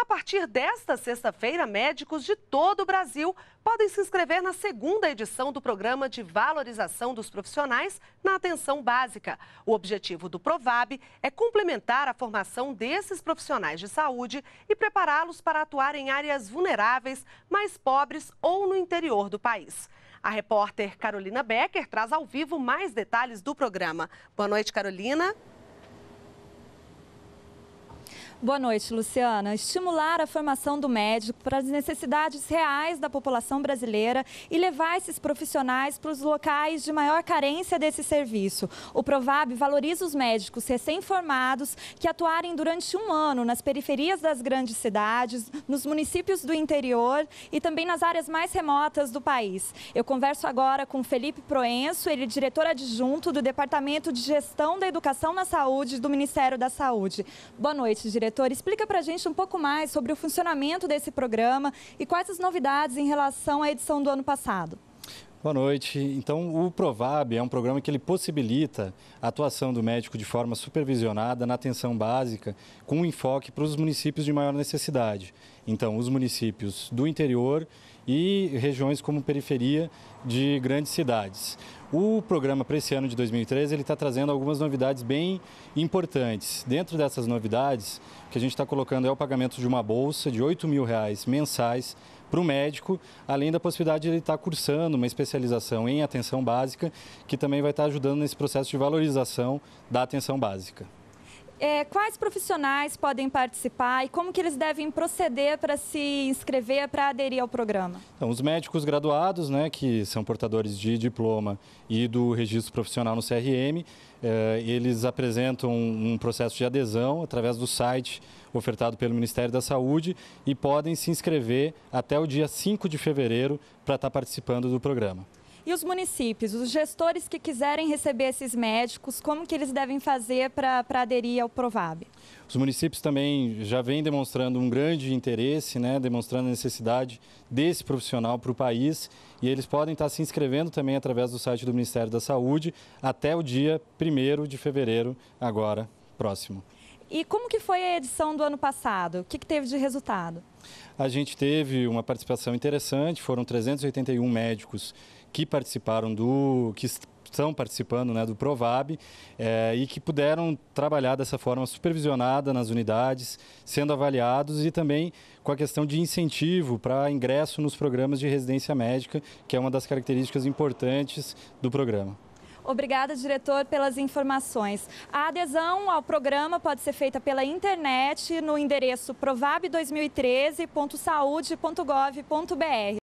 A partir desta sexta-feira, médicos de todo o Brasil podem se inscrever na segunda edição do Programa de Valorização dos Profissionais na Atenção Básica. O objetivo do Provab é complementar a formação desses profissionais de saúde e prepará-los para atuar em áreas vulneráveis, mais pobres ou no interior do país. A repórter Carolina Becker traz ao vivo mais detalhes do programa. Boa noite, Carolina. Boa noite, Luciana. Estimular a formação do médico para as necessidades reais da população brasileira e levar esses profissionais para os locais de maior carência desse serviço. O Provab valoriza os médicos recém-formados que atuarem durante um ano nas periferias das grandes cidades, nos municípios do interior e também nas áreas mais remotas do país. Eu converso agora com Felipe Proenço, ele é diretor adjunto do Departamento de Gestão da Educação na Saúde do Ministério da Saúde. Boa noite, diretor diretor, explica para a gente um pouco mais sobre o funcionamento desse programa e quais as novidades em relação à edição do ano passado. Boa noite. Então, o Provab é um programa que ele possibilita a atuação do médico de forma supervisionada na atenção básica, com um enfoque para os municípios de maior necessidade. Então, os municípios do interior e regiões como periferia de grandes cidades. O programa para esse ano de 2013 ele está trazendo algumas novidades bem importantes. Dentro dessas novidades, o que a gente está colocando é o pagamento de uma bolsa de R$ 8 mil reais mensais para o médico, além da possibilidade de ele estar tá cursando uma especialização em atenção básica, que também vai estar tá ajudando nesse processo de valorização da atenção básica. É, quais profissionais podem participar e como que eles devem proceder para se inscrever, para aderir ao programa? Então, os médicos graduados, né, que são portadores de diploma e do registro profissional no CRM, é, eles apresentam um processo de adesão através do site ofertado pelo Ministério da Saúde e podem se inscrever até o dia 5 de fevereiro para estar tá participando do programa. E os municípios, os gestores que quiserem receber esses médicos, como que eles devem fazer para aderir ao Provab? Os municípios também já vêm demonstrando um grande interesse, né, demonstrando a necessidade desse profissional para o país e eles podem estar se inscrevendo também através do site do Ministério da Saúde até o dia 1 de fevereiro, agora próximo. E como que foi a edição do ano passado? O que, que teve de resultado? A gente teve uma participação interessante, foram 381 médicos que participaram do. que estão participando né, do Provab é, e que puderam trabalhar dessa forma supervisionada nas unidades, sendo avaliados e também com a questão de incentivo para ingresso nos programas de residência médica, que é uma das características importantes do programa. Obrigada, diretor, pelas informações. A adesão ao programa pode ser feita pela internet no endereço provab2013.saude.gov.br.